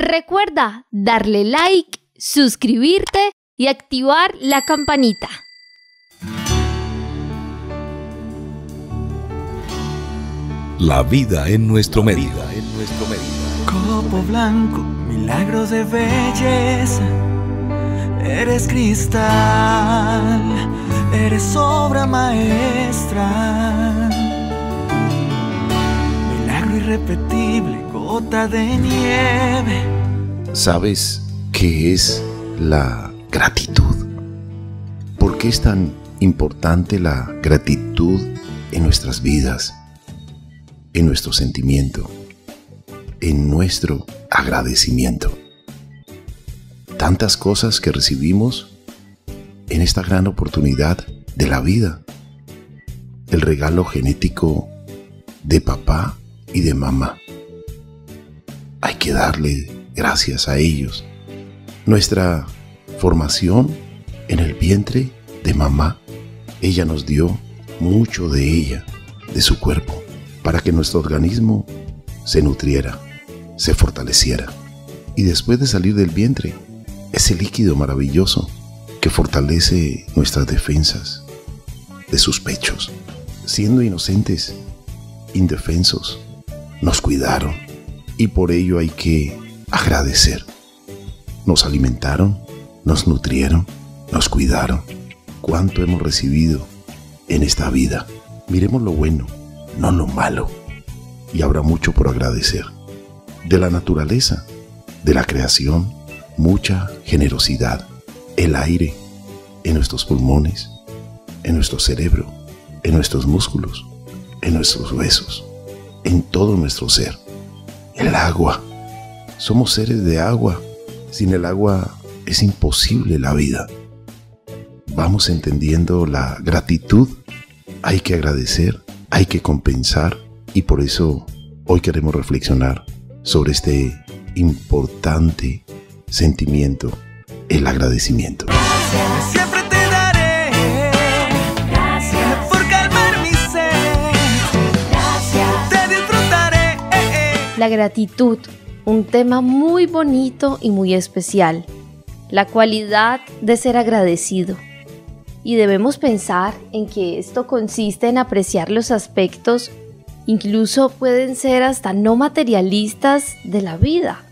Recuerda darle like, suscribirte y activar la campanita. La vida en nuestro medida. En nuestro medida. Copo blanco, milagros de belleza. Eres cristal, eres obra maestra. Milagro irrepetible de ¿Sabes qué es la gratitud? ¿Por qué es tan importante la gratitud en nuestras vidas, en nuestro sentimiento, en nuestro agradecimiento? Tantas cosas que recibimos en esta gran oportunidad de la vida. El regalo genético de papá y de mamá hay que darle gracias a ellos. Nuestra formación en el vientre de mamá, ella nos dio mucho de ella, de su cuerpo, para que nuestro organismo se nutriera, se fortaleciera. Y después de salir del vientre, ese líquido maravilloso que fortalece nuestras defensas de sus pechos, siendo inocentes, indefensos, nos cuidaron y por ello hay que agradecer. Nos alimentaron, nos nutrieron, nos cuidaron. ¿Cuánto hemos recibido en esta vida? Miremos lo bueno, no lo malo. Y habrá mucho por agradecer. De la naturaleza, de la creación, mucha generosidad. El aire en nuestros pulmones, en nuestro cerebro, en nuestros músculos, en nuestros huesos, en todo nuestro ser el agua. Somos seres de agua. Sin el agua es imposible la vida. Vamos entendiendo la gratitud. Hay que agradecer, hay que compensar y por eso hoy queremos reflexionar sobre este importante sentimiento, el agradecimiento. la gratitud, un tema muy bonito y muy especial, la cualidad de ser agradecido. Y debemos pensar en que esto consiste en apreciar los aspectos, incluso pueden ser hasta no materialistas, de la vida.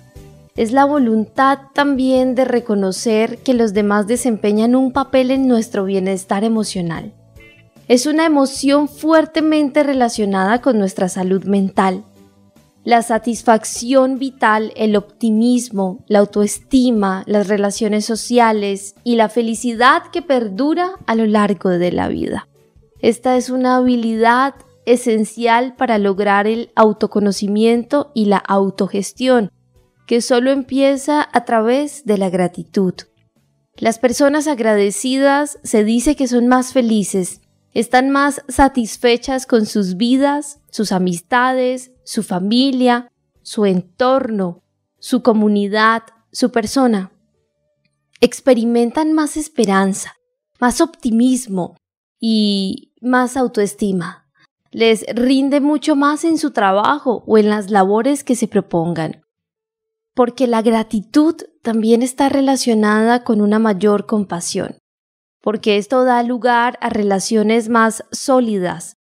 Es la voluntad también de reconocer que los demás desempeñan un papel en nuestro bienestar emocional. Es una emoción fuertemente relacionada con nuestra salud mental la satisfacción vital, el optimismo, la autoestima, las relaciones sociales y la felicidad que perdura a lo largo de la vida. Esta es una habilidad esencial para lograr el autoconocimiento y la autogestión, que solo empieza a través de la gratitud. Las personas agradecidas se dice que son más felices, están más satisfechas con sus vidas, sus amistades, su familia, su entorno, su comunidad, su persona. Experimentan más esperanza, más optimismo y más autoestima. Les rinde mucho más en su trabajo o en las labores que se propongan. Porque la gratitud también está relacionada con una mayor compasión, porque esto da lugar a relaciones más sólidas,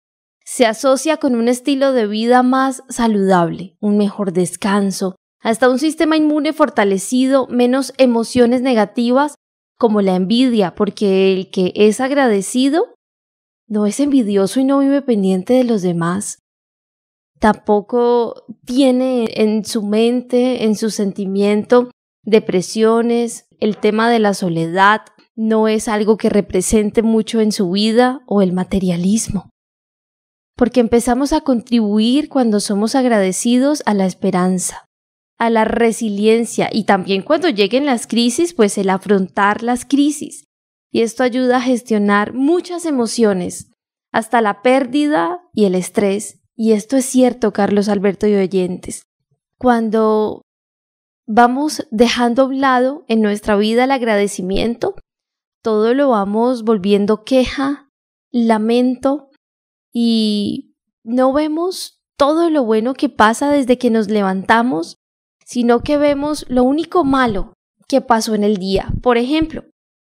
se asocia con un estilo de vida más saludable, un mejor descanso, hasta un sistema inmune fortalecido, menos emociones negativas como la envidia, porque el que es agradecido no es envidioso y no vive pendiente de los demás. Tampoco tiene en su mente, en su sentimiento, depresiones, el tema de la soledad no es algo que represente mucho en su vida o el materialismo porque empezamos a contribuir cuando somos agradecidos a la esperanza, a la resiliencia y también cuando lleguen las crisis, pues el afrontar las crisis. Y esto ayuda a gestionar muchas emociones, hasta la pérdida y el estrés. Y esto es cierto, Carlos Alberto y oyentes. Cuando vamos dejando a un lado en nuestra vida el agradecimiento, todo lo vamos volviendo queja, lamento, y no vemos todo lo bueno que pasa desde que nos levantamos, sino que vemos lo único malo que pasó en el día. Por ejemplo,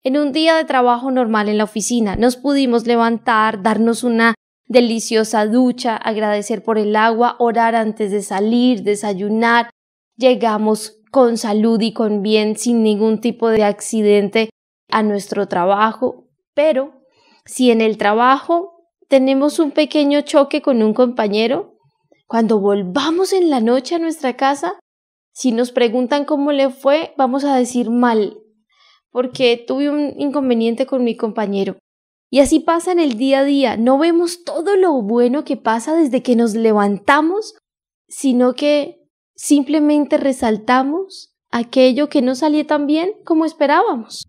en un día de trabajo normal en la oficina nos pudimos levantar, darnos una deliciosa ducha, agradecer por el agua, orar antes de salir, desayunar, llegamos con salud y con bien, sin ningún tipo de accidente a nuestro trabajo, pero si en el trabajo tenemos un pequeño choque con un compañero, cuando volvamos en la noche a nuestra casa, si nos preguntan cómo le fue, vamos a decir mal, porque tuve un inconveniente con mi compañero. Y así pasa en el día a día, no vemos todo lo bueno que pasa desde que nos levantamos, sino que simplemente resaltamos aquello que no salió tan bien como esperábamos.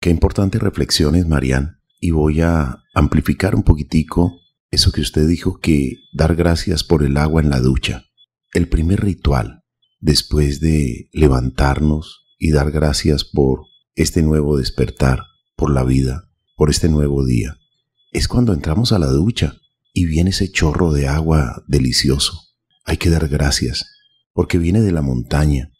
Qué importantes reflexiones, Marían y voy a amplificar un poquitico eso que usted dijo que dar gracias por el agua en la ducha. El primer ritual, después de levantarnos y dar gracias por este nuevo despertar, por la vida, por este nuevo día, es cuando entramos a la ducha y viene ese chorro de agua delicioso. Hay que dar gracias, porque viene de la montaña,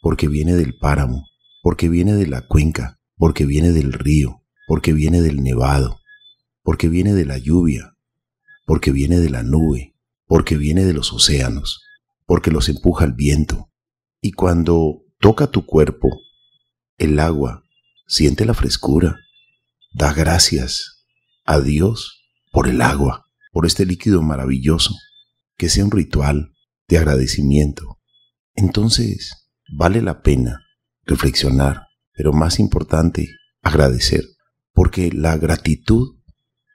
porque viene del páramo, porque viene de la cuenca, porque viene del río, porque viene del nevado, porque viene de la lluvia, porque viene de la nube, porque viene de los océanos, porque los empuja el viento. Y cuando toca tu cuerpo, el agua, siente la frescura, da gracias a Dios por el agua, por este líquido maravilloso, que sea un ritual de agradecimiento. Entonces, vale la pena reflexionar, pero más importante, agradecer porque la gratitud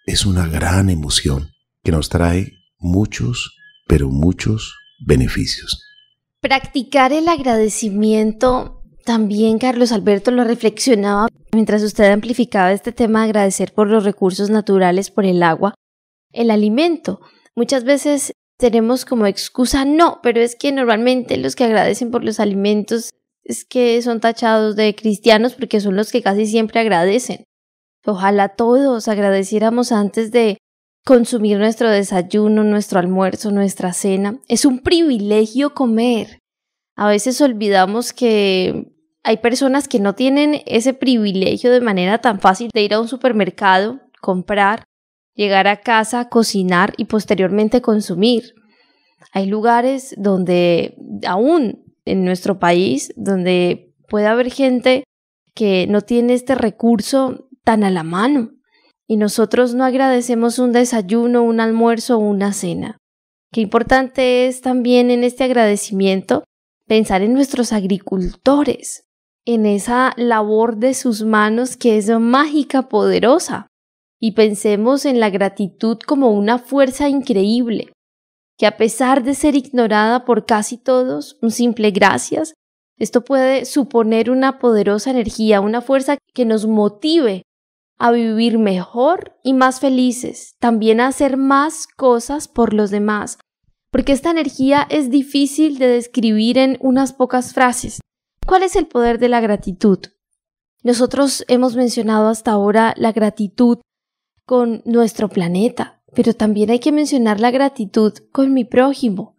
es una gran emoción que nos trae muchos, pero muchos beneficios. Practicar el agradecimiento también, Carlos Alberto, lo reflexionaba mientras usted amplificaba este tema, agradecer por los recursos naturales, por el agua, el alimento. Muchas veces tenemos como excusa, no, pero es que normalmente los que agradecen por los alimentos es que son tachados de cristianos porque son los que casi siempre agradecen. Ojalá todos agradeciéramos antes de consumir nuestro desayuno, nuestro almuerzo, nuestra cena. Es un privilegio comer. A veces olvidamos que hay personas que no tienen ese privilegio de manera tan fácil de ir a un supermercado, comprar, llegar a casa, cocinar y posteriormente consumir. Hay lugares donde aún en nuestro país, donde puede haber gente que no tiene este recurso tan a la mano. Y nosotros no agradecemos un desayuno, un almuerzo o una cena. Qué importante es también en este agradecimiento pensar en nuestros agricultores, en esa labor de sus manos que es mágica, poderosa. Y pensemos en la gratitud como una fuerza increíble, que a pesar de ser ignorada por casi todos, un simple gracias, esto puede suponer una poderosa energía, una fuerza que nos motive a vivir mejor y más felices, también a hacer más cosas por los demás, porque esta energía es difícil de describir en unas pocas frases. ¿Cuál es el poder de la gratitud? Nosotros hemos mencionado hasta ahora la gratitud con nuestro planeta, pero también hay que mencionar la gratitud con mi prójimo.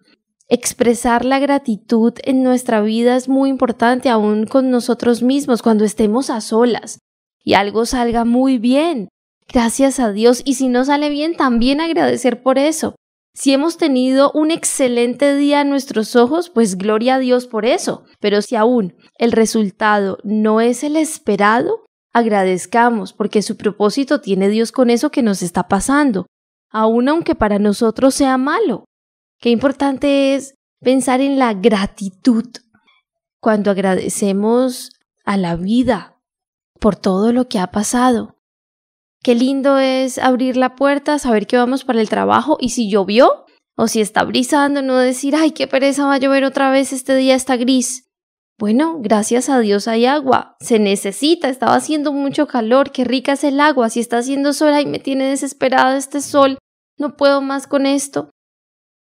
Expresar la gratitud en nuestra vida es muy importante aún con nosotros mismos, cuando estemos a solas y algo salga muy bien. Gracias a Dios. Y si no sale bien, también agradecer por eso. Si hemos tenido un excelente día a nuestros ojos, pues gloria a Dios por eso. Pero si aún el resultado no es el esperado, agradezcamos porque su propósito tiene Dios con eso que nos está pasando, aun aunque para nosotros sea malo. Qué importante es pensar en la gratitud cuando agradecemos a la vida, por todo lo que ha pasado. Qué lindo es abrir la puerta, saber que vamos para el trabajo y si llovió o si está brisando, no decir, ay, qué pereza va a llover otra vez, este día está gris. Bueno, gracias a Dios hay agua, se necesita, estaba haciendo mucho calor, qué rica es el agua, si está haciendo sol, ay, me tiene desesperado este sol, no puedo más con esto.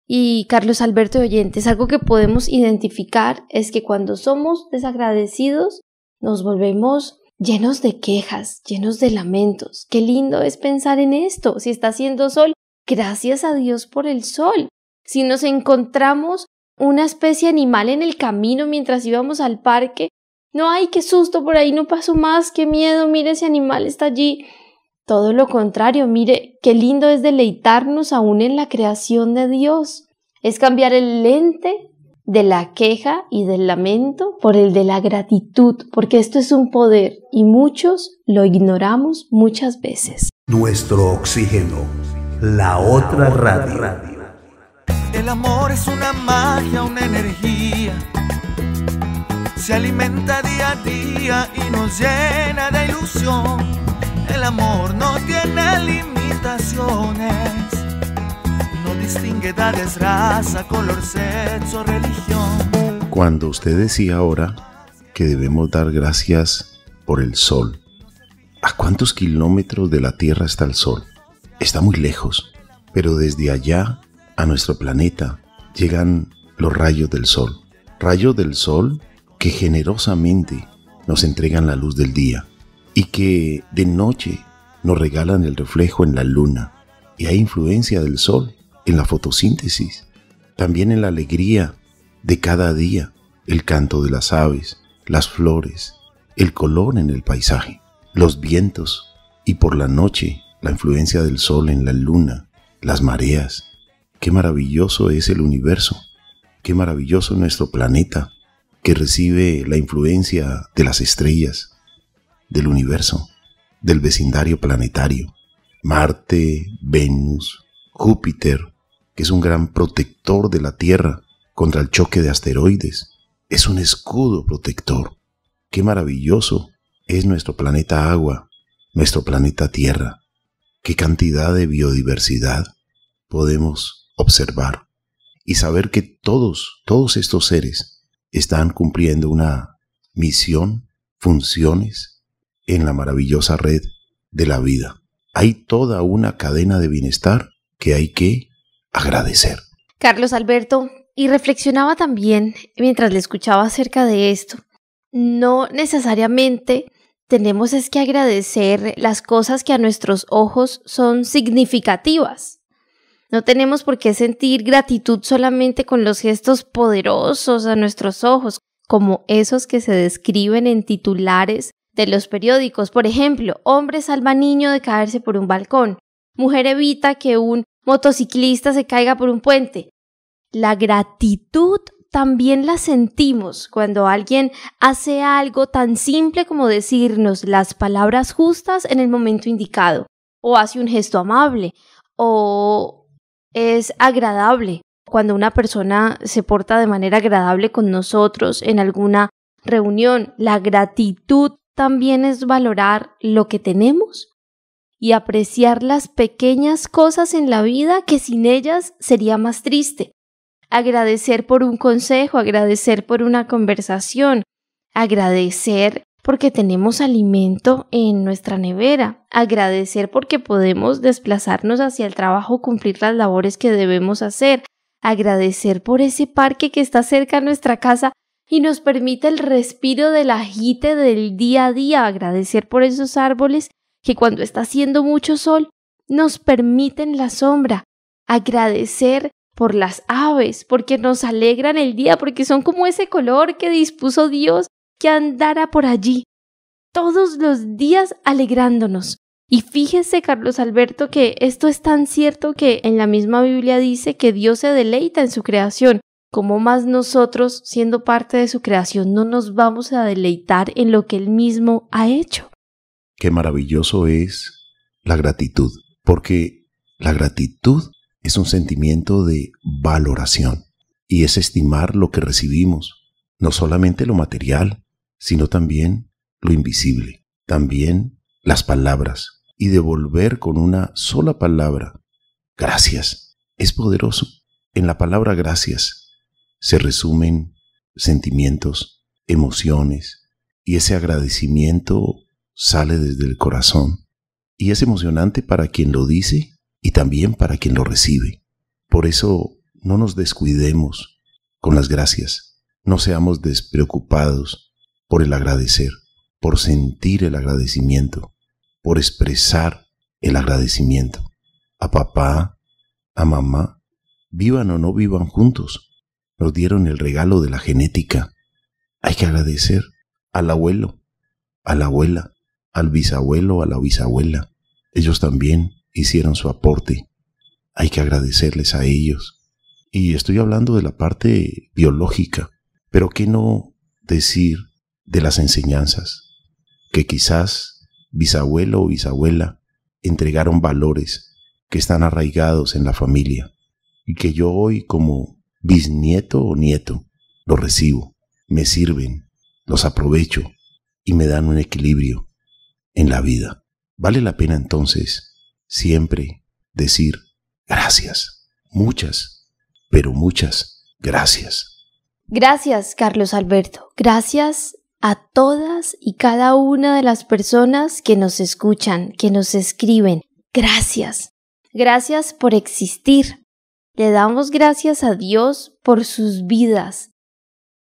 Y Carlos Alberto de Oyentes, algo que podemos identificar es que cuando somos desagradecidos, nos volvemos llenos de quejas, llenos de lamentos. Qué lindo es pensar en esto. Si está haciendo sol, gracias a Dios por el sol. Si nos encontramos una especie animal en el camino mientras íbamos al parque, no hay qué susto, por ahí no pasó más, qué miedo, mire ese animal está allí. Todo lo contrario, mire, qué lindo es deleitarnos aún en la creación de Dios. Es cambiar el lente de la queja y del lamento por el de la gratitud, porque esto es un poder y muchos lo ignoramos muchas veces. Nuestro oxígeno, la otra radio. El amor es una magia, una energía. Se alimenta día a día y nos llena de ilusión. El amor no tiene limitaciones distingue raza, color, sexo, religión. Cuando usted decía ahora que debemos dar gracias por el sol, ¿a cuántos kilómetros de la Tierra está el sol? Está muy lejos, pero desde allá a nuestro planeta llegan los rayos del sol. Rayos del sol que generosamente nos entregan la luz del día y que de noche nos regalan el reflejo en la luna y hay influencia del sol en la fotosíntesis, también en la alegría de cada día, el canto de las aves, las flores, el color en el paisaje, los vientos y por la noche la influencia del sol en la luna, las mareas. Qué maravilloso es el universo, qué maravilloso nuestro planeta que recibe la influencia de las estrellas, del universo, del vecindario planetario, Marte, Venus, Júpiter, es un gran protector de la Tierra contra el choque de asteroides. Es un escudo protector. Qué maravilloso es nuestro planeta agua, nuestro planeta Tierra. Qué cantidad de biodiversidad podemos observar y saber que todos, todos estos seres están cumpliendo una misión, funciones en la maravillosa red de la vida. Hay toda una cadena de bienestar que hay que agradecer. Carlos Alberto, y reflexionaba también mientras le escuchaba acerca de esto. No necesariamente tenemos es que agradecer las cosas que a nuestros ojos son significativas. No tenemos por qué sentir gratitud solamente con los gestos poderosos a nuestros ojos, como esos que se describen en titulares de los periódicos. Por ejemplo, hombre salva niño de caerse por un balcón. Mujer evita que un motociclista se caiga por un puente. La gratitud también la sentimos cuando alguien hace algo tan simple como decirnos las palabras justas en el momento indicado, o hace un gesto amable, o es agradable cuando una persona se porta de manera agradable con nosotros en alguna reunión. La gratitud también es valorar lo que tenemos y apreciar las pequeñas cosas en la vida que sin ellas sería más triste. Agradecer por un consejo, agradecer por una conversación, agradecer porque tenemos alimento en nuestra nevera, agradecer porque podemos desplazarnos hacia el trabajo, cumplir las labores que debemos hacer, agradecer por ese parque que está cerca a nuestra casa y nos permite el respiro del agite del día a día, agradecer por esos árboles que cuando está haciendo mucho sol nos permiten la sombra, agradecer por las aves, porque nos alegran el día, porque son como ese color que dispuso Dios que andara por allí, todos los días alegrándonos. Y fíjese, Carlos Alberto, que esto es tan cierto que en la misma Biblia dice que Dios se deleita en su creación. como más nosotros, siendo parte de su creación, no nos vamos a deleitar en lo que Él mismo ha hecho? qué maravilloso es la gratitud, porque la gratitud es un sentimiento de valoración y es estimar lo que recibimos, no solamente lo material, sino también lo invisible, también las palabras y devolver con una sola palabra, gracias, es poderoso. En la palabra gracias se resumen sentimientos, emociones y ese agradecimiento sale desde el corazón y es emocionante para quien lo dice y también para quien lo recibe. Por eso no nos descuidemos con las gracias, no seamos despreocupados por el agradecer, por sentir el agradecimiento, por expresar el agradecimiento. A papá, a mamá, vivan o no vivan juntos, nos dieron el regalo de la genética. Hay que agradecer al abuelo, a la abuela, al bisabuelo, a la bisabuela. Ellos también hicieron su aporte. Hay que agradecerles a ellos. Y estoy hablando de la parte biológica, pero ¿qué no decir de las enseñanzas? Que quizás bisabuelo o bisabuela entregaron valores que están arraigados en la familia y que yo hoy como bisnieto o nieto los recibo, me sirven, los aprovecho y me dan un equilibrio en la vida. Vale la pena entonces siempre decir gracias, muchas, pero muchas gracias. Gracias, Carlos Alberto. Gracias a todas y cada una de las personas que nos escuchan, que nos escriben. Gracias. Gracias por existir. Le damos gracias a Dios por sus vidas.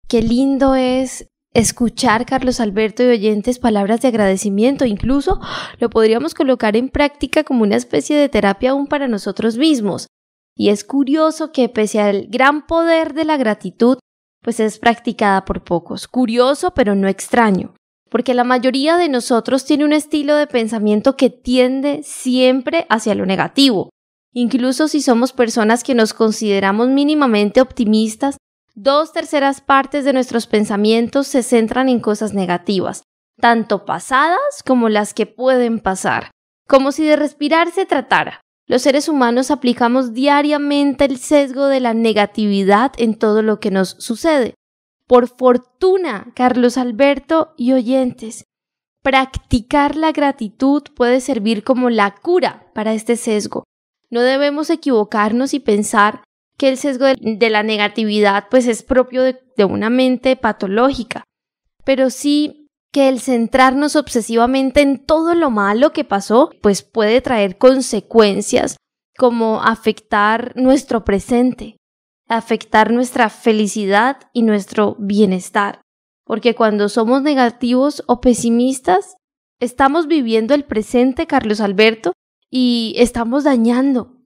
Qué lindo es escuchar, Carlos Alberto y oyentes, palabras de agradecimiento. Incluso lo podríamos colocar en práctica como una especie de terapia aún para nosotros mismos. Y es curioso que pese al gran poder de la gratitud, pues es practicada por pocos. Curioso, pero no extraño. Porque la mayoría de nosotros tiene un estilo de pensamiento que tiende siempre hacia lo negativo. Incluso si somos personas que nos consideramos mínimamente optimistas, Dos terceras partes de nuestros pensamientos se centran en cosas negativas, tanto pasadas como las que pueden pasar, como si de respirar se tratara. Los seres humanos aplicamos diariamente el sesgo de la negatividad en todo lo que nos sucede. Por fortuna, Carlos Alberto y oyentes, practicar la gratitud puede servir como la cura para este sesgo. No debemos equivocarnos y pensar que el sesgo de la negatividad pues es propio de, una mente patológica, pero sí que el centrarnos obsesivamente en todo lo malo que pasó pues puede traer consecuencias como afectar nuestro presente, afectar nuestra felicidad y nuestro bienestar. Porque cuando somos negativos o pesimistas, estamos viviendo el presente, Carlos Alberto, y estamos dañando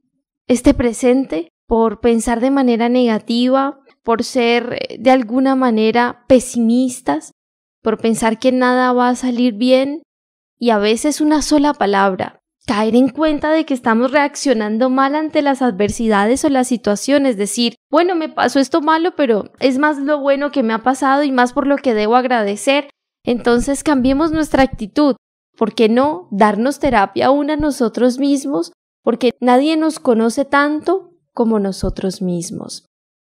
este presente por pensar de manera negativa, por ser eh, de alguna manera pesimistas, por pensar que nada va a salir bien y a veces una sola palabra, caer en cuenta de que estamos reaccionando mal ante las adversidades o las situaciones, decir, bueno, me pasó esto malo, pero es más lo bueno que me ha pasado y más por lo que debo agradecer. Entonces cambiemos nuestra actitud. ¿Por qué no darnos terapia aún a nosotros mismos? Porque nadie nos conoce tanto como nosotros mismos.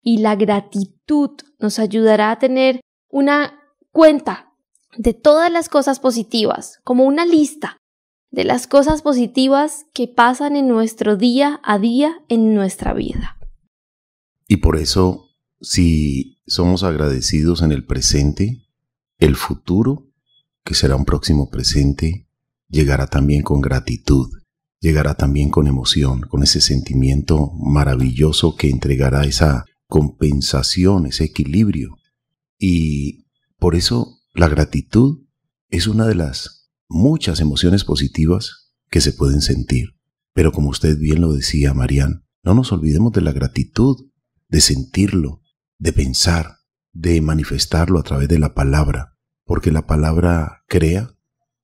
Y la gratitud nos ayudará a tener una cuenta de todas las cosas positivas, como una lista de las cosas positivas que pasan en nuestro día a día en nuestra vida. Y por eso, si somos agradecidos en el presente, el futuro, que será un próximo presente, llegará también con gratitud llegará también con emoción, con ese sentimiento maravilloso que entregará esa compensación, ese equilibrio. Y por eso la gratitud es una de las muchas emociones positivas que se pueden sentir. Pero como usted bien lo decía, Marían, no nos olvidemos de la gratitud, de sentirlo, de pensar, de manifestarlo a través de la palabra, porque la palabra crea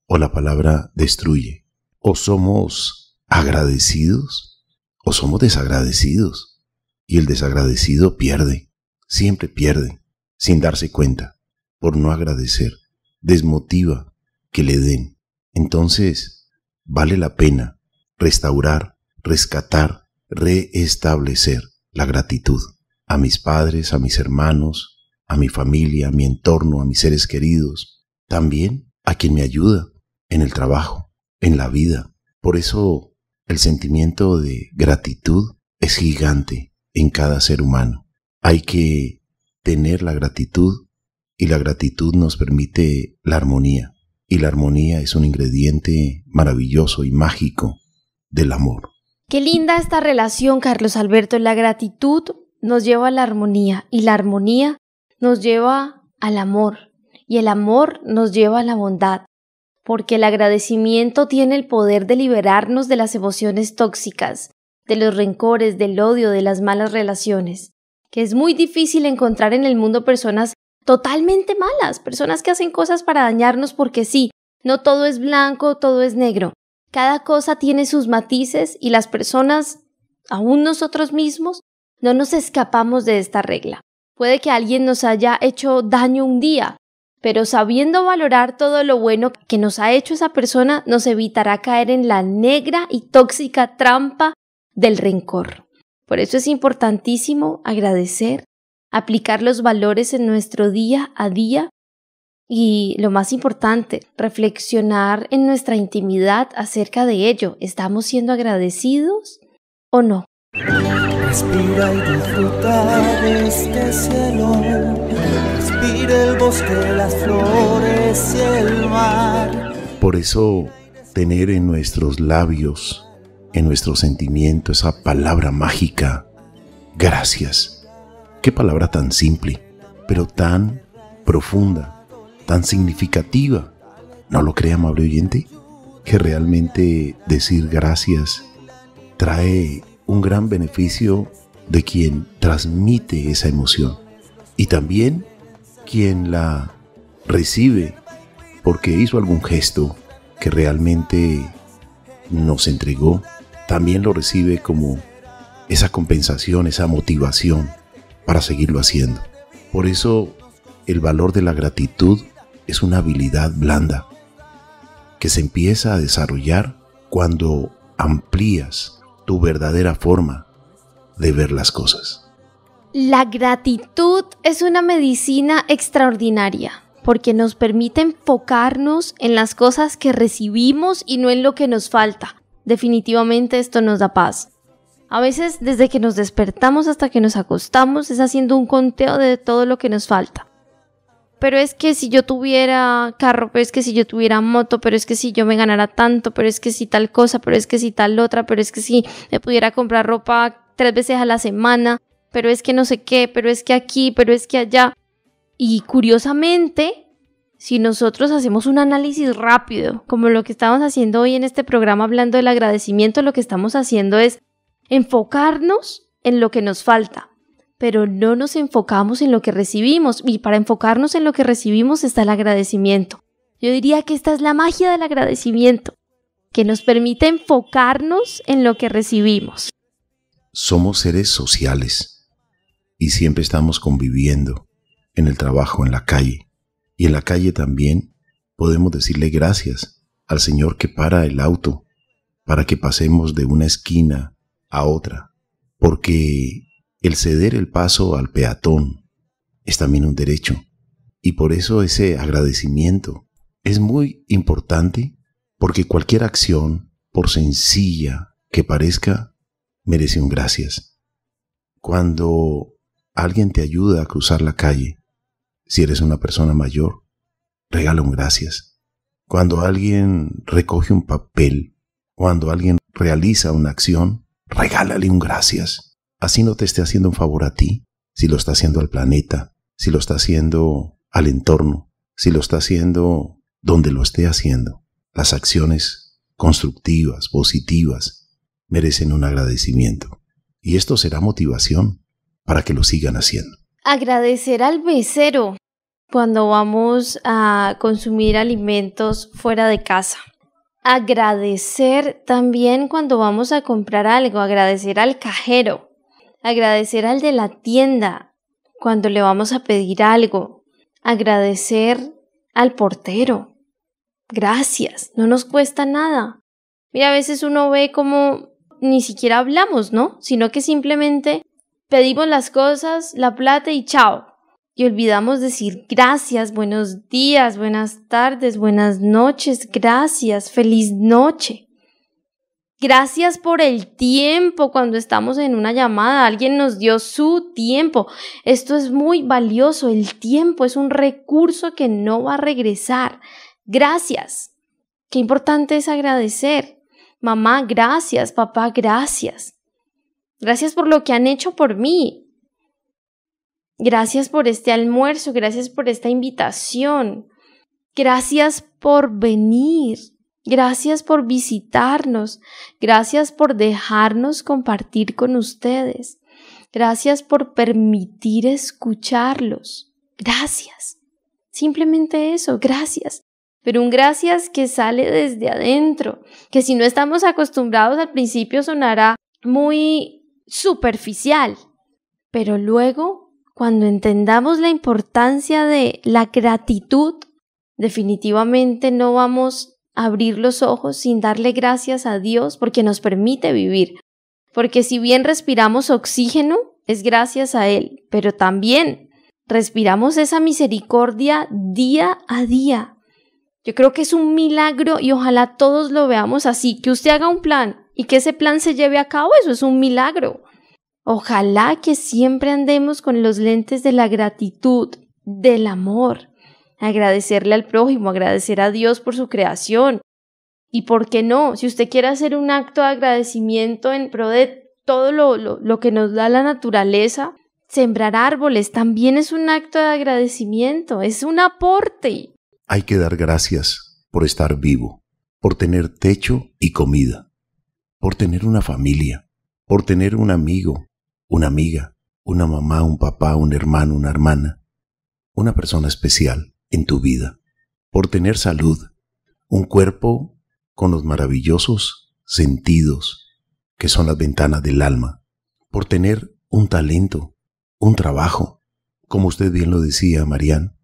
o la palabra destruye. O somos agradecidos o somos desagradecidos. Y el desagradecido pierde, siempre pierde, sin darse cuenta, por no agradecer. Desmotiva que le den. Entonces, vale la pena restaurar, rescatar, reestablecer la gratitud a mis padres, a mis hermanos, a mi familia, a mi entorno, a mis seres queridos, también a quien me ayuda en el trabajo, en la vida. Por eso el sentimiento de gratitud es gigante en cada ser humano. Hay que tener la gratitud y la gratitud nos permite la armonía. Y la armonía es un ingrediente maravilloso y mágico del amor. Qué linda esta relación, Carlos Alberto. La gratitud nos lleva a la armonía y la armonía nos lleva al amor y el amor nos lleva a la bondad porque el agradecimiento tiene el poder de liberarnos de las emociones tóxicas, de los rencores, del odio, de las malas relaciones, que es muy difícil encontrar en el mundo personas totalmente malas, personas que hacen cosas para dañarnos porque sí, no todo es blanco, todo es negro. Cada cosa tiene sus matices y las personas, aún nosotros mismos, no nos escapamos de esta regla. Puede que alguien nos haya hecho daño un día, pero sabiendo valorar todo lo bueno que nos ha hecho esa persona, nos evitará caer en la negra y tóxica trampa del rencor. Por eso es importantísimo agradecer, aplicar los valores en nuestro día a día y lo más importante, reflexionar en nuestra intimidad acerca de ello. ¿Estamos siendo agradecidos o no? Respira y de este cielo el bosque, las flores el mar. Por eso, tener en nuestros labios, en nuestro sentimiento, esa palabra mágica, gracias. Qué palabra tan simple, pero tan profunda, tan significativa. ¿No lo crea, amable oyente? Que realmente decir gracias trae un gran beneficio de quien transmite esa emoción y también quien la recibe porque hizo algún gesto que realmente nos entregó, también lo recibe como esa compensación, esa motivación para seguirlo haciendo. Por eso el valor de la gratitud es una habilidad blanda que se empieza a desarrollar cuando amplías tu verdadera forma de ver las cosas. La gratitud es una medicina extraordinaria porque nos permite enfocarnos en las cosas que recibimos y no en lo que nos falta. Definitivamente esto nos da paz. A veces desde que nos despertamos hasta que nos acostamos es haciendo un conteo de todo lo que nos falta. Pero es que si yo tuviera carro, pero es que si yo tuviera moto, pero es que si yo me ganara tanto, pero es que si tal cosa, pero es que si tal otra, pero es que si me pudiera comprar ropa tres veces a la semana, pero es que no sé qué, pero es que aquí, pero es que allá. Y curiosamente, si nosotros hacemos un análisis rápido, como lo que estamos haciendo hoy en este programa hablando del agradecimiento, lo que estamos haciendo es enfocarnos en lo que nos falta, pero no nos enfocamos en lo que recibimos. Y para enfocarnos en lo que recibimos está el agradecimiento. Yo diría que esta es la magia del agradecimiento, que nos permite enfocarnos en lo que recibimos. Somos seres sociales y siempre estamos conviviendo en el trabajo, en la calle. Y en la calle también podemos decirle gracias al Señor que para el auto para que pasemos de una esquina a otra, porque el ceder el paso al peatón es también un derecho. Y por eso ese agradecimiento es muy importante porque cualquier acción, por sencilla que parezca, merece un gracias. Cuando alguien te ayuda a cruzar la calle. Si eres una persona mayor, regala un gracias. Cuando alguien recoge un papel, cuando alguien realiza una acción, regálale un gracias. Así no te esté haciendo un favor a ti, si lo está haciendo al planeta, si lo está haciendo al entorno, si lo está haciendo donde lo esté haciendo. Las acciones constructivas, positivas, merecen un agradecimiento. Y esto será motivación para que lo sigan haciendo. Agradecer al becero cuando vamos a consumir alimentos fuera de casa. Agradecer también cuando vamos a comprar algo, agradecer al cajero, agradecer al de la tienda cuando le vamos a pedir algo, agradecer al portero. Gracias, no nos cuesta nada. Mira, a veces uno ve como ni siquiera hablamos, ¿no? Sino que simplemente pedimos las cosas, la plata y chao. Y olvidamos decir gracias, buenos días, buenas tardes, buenas noches, gracias, feliz noche. Gracias por el tiempo cuando estamos en una llamada. Alguien nos dio su tiempo. Esto es muy valioso. El tiempo es un recurso que no va a regresar. Gracias. Qué importante es agradecer. Mamá, gracias. Papá, gracias. Gracias por lo que han hecho por mí. Gracias por este almuerzo, gracias por esta invitación. Gracias por venir. Gracias por visitarnos. Gracias por dejarnos compartir con ustedes. Gracias por permitir escucharlos. Gracias. Simplemente eso, gracias. Pero un gracias que sale desde adentro, que si no estamos acostumbrados al principio sonará muy superficial. Pero luego, cuando entendamos la importancia de la gratitud, definitivamente no vamos a abrir los ojos sin darle gracias a Dios porque nos permite vivir. Porque si bien respiramos oxígeno, es gracias a Él, pero también respiramos esa misericordia día a día. Yo creo que es un milagro y ojalá todos lo veamos así, que usted haga un plan y que ese plan se lleve a cabo, eso es un milagro. Ojalá que siempre andemos con los lentes de la gratitud, del amor, agradecerle al prójimo, agradecer a Dios por su creación. Y por qué no, si usted quiere hacer un acto de agradecimiento en pro de todo lo, lo, lo que nos da la naturaleza, sembrar árboles también es un acto de agradecimiento, es un aporte. Hay que dar gracias por estar vivo, por tener techo y comida por tener una familia, por tener un amigo, una amiga, una mamá, un papá, un hermano, una hermana, una persona especial en tu vida, por tener salud, un cuerpo con los maravillosos sentidos que son las ventanas del alma, por tener un talento, un trabajo, como usted bien lo decía, Marían,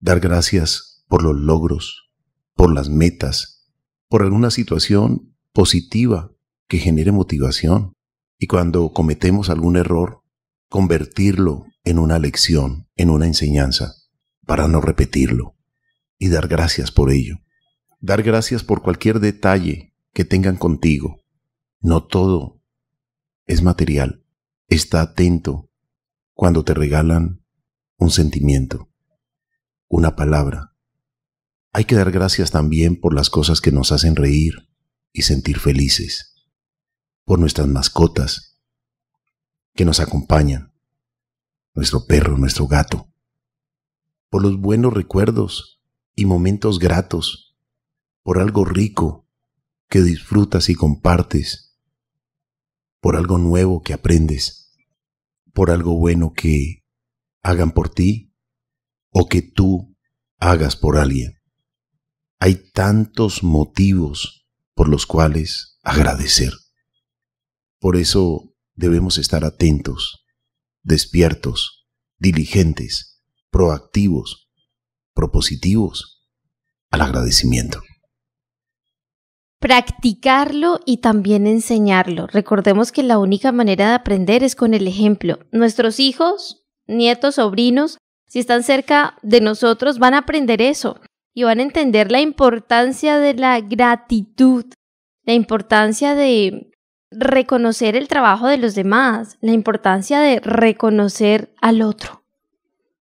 dar gracias por los logros, por las metas, por alguna situación positiva que genere motivación. Y cuando cometemos algún error, convertirlo en una lección, en una enseñanza, para no repetirlo. Y dar gracias por ello. Dar gracias por cualquier detalle que tengan contigo. No todo es material. Está atento cuando te regalan un sentimiento, una palabra. Hay que dar gracias también por las cosas que nos hacen reír y sentir felices por nuestras mascotas que nos acompañan, nuestro perro, nuestro gato, por los buenos recuerdos y momentos gratos, por algo rico que disfrutas y compartes, por algo nuevo que aprendes, por algo bueno que hagan por ti o que tú hagas por alguien. Hay tantos motivos por los cuales agradecer. Por eso debemos estar atentos, despiertos, diligentes, proactivos, propositivos al agradecimiento. Practicarlo y también enseñarlo. Recordemos que la única manera de aprender es con el ejemplo. Nuestros hijos, nietos, sobrinos, si están cerca de nosotros, van a aprender eso y van a entender la importancia de la gratitud, la importancia de reconocer el trabajo de los demás, la importancia de reconocer al otro,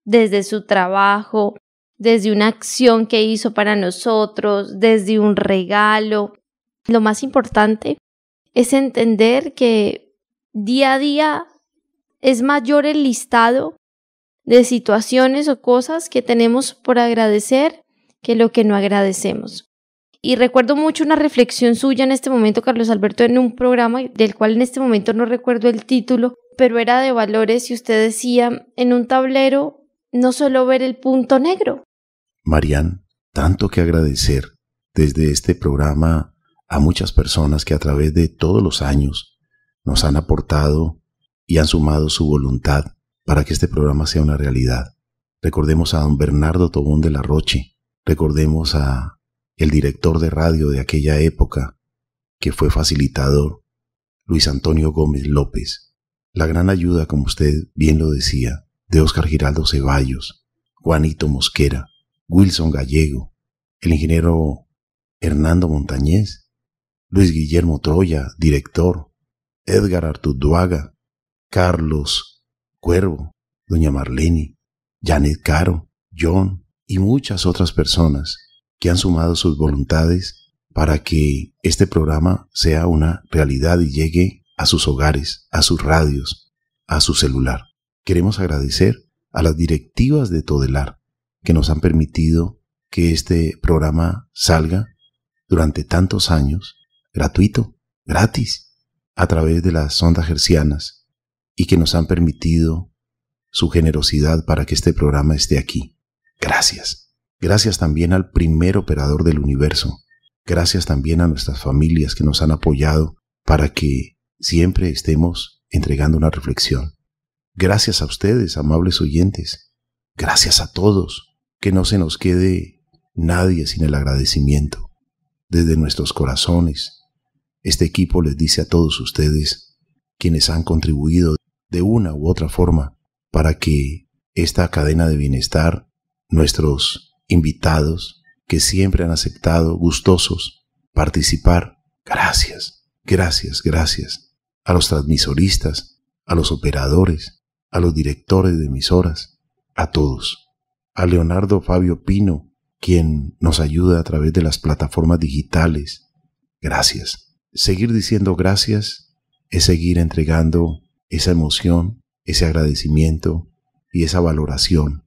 desde su trabajo, desde una acción que hizo para nosotros, desde un regalo. Lo más importante es entender que día a día es mayor el listado de situaciones o cosas que tenemos por agradecer que lo que no agradecemos. Y recuerdo mucho una reflexión suya en este momento, Carlos Alberto, en un programa del cual en este momento no recuerdo el título, pero era de valores y usted decía, en un tablero no solo ver el punto negro. Marían, tanto que agradecer desde este programa a muchas personas que a través de todos los años nos han aportado y han sumado su voluntad para que este programa sea una realidad. Recordemos a don Bernardo Tobón de la Roche, recordemos a el director de radio de aquella época, que fue facilitador, Luis Antonio Gómez López, la gran ayuda, como usted bien lo decía, de Óscar Giraldo Ceballos, Juanito Mosquera, Wilson Gallego, el ingeniero Hernando Montañez, Luis Guillermo Troya, director, Edgar Duaga, Carlos Cuervo, Doña Marlene, Janet Caro, John y muchas otras personas que han sumado sus voluntades para que este programa sea una realidad y llegue a sus hogares, a sus radios, a su celular. Queremos agradecer a las directivas de Todelar que nos han permitido que este programa salga durante tantos años, gratuito, gratis, a través de las ondas hercianas y que nos han permitido su generosidad para que este programa esté aquí. Gracias. Gracias también al primer operador del universo. Gracias también a nuestras familias que nos han apoyado para que siempre estemos entregando una reflexión. Gracias a ustedes, amables oyentes. Gracias a todos. Que no se nos quede nadie sin el agradecimiento. Desde nuestros corazones, este equipo les dice a todos ustedes, quienes han contribuido de una u otra forma para que esta cadena de bienestar, nuestros invitados que siempre han aceptado, gustosos, participar. Gracias, gracias, gracias. A los transmisoristas, a los operadores, a los directores de emisoras, a todos. A Leonardo Fabio Pino, quien nos ayuda a través de las plataformas digitales. Gracias. Seguir diciendo gracias es seguir entregando esa emoción, ese agradecimiento y esa valoración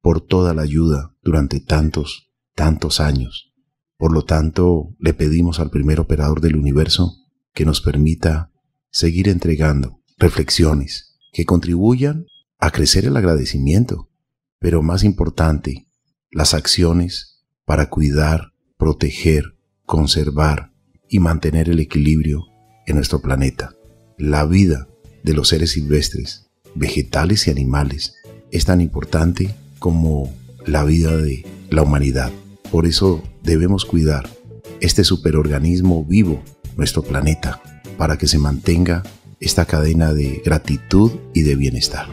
por toda la ayuda durante tantos, tantos años. Por lo tanto, le pedimos al primer operador del universo que nos permita seguir entregando reflexiones que contribuyan a crecer el agradecimiento, pero más importante, las acciones para cuidar, proteger, conservar y mantener el equilibrio en nuestro planeta. La vida de los seres silvestres, vegetales y animales, es tan importante como la vida de la humanidad. Por eso debemos cuidar este superorganismo vivo, nuestro planeta, para que se mantenga esta cadena de gratitud y de bienestar.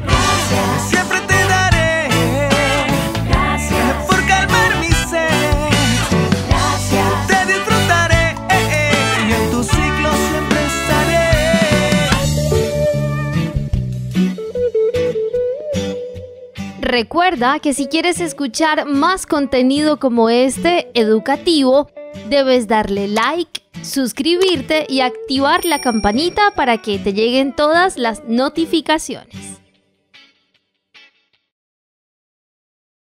Recuerda que si quieres escuchar más contenido como este, educativo, debes darle like, suscribirte y activar la campanita para que te lleguen todas las notificaciones.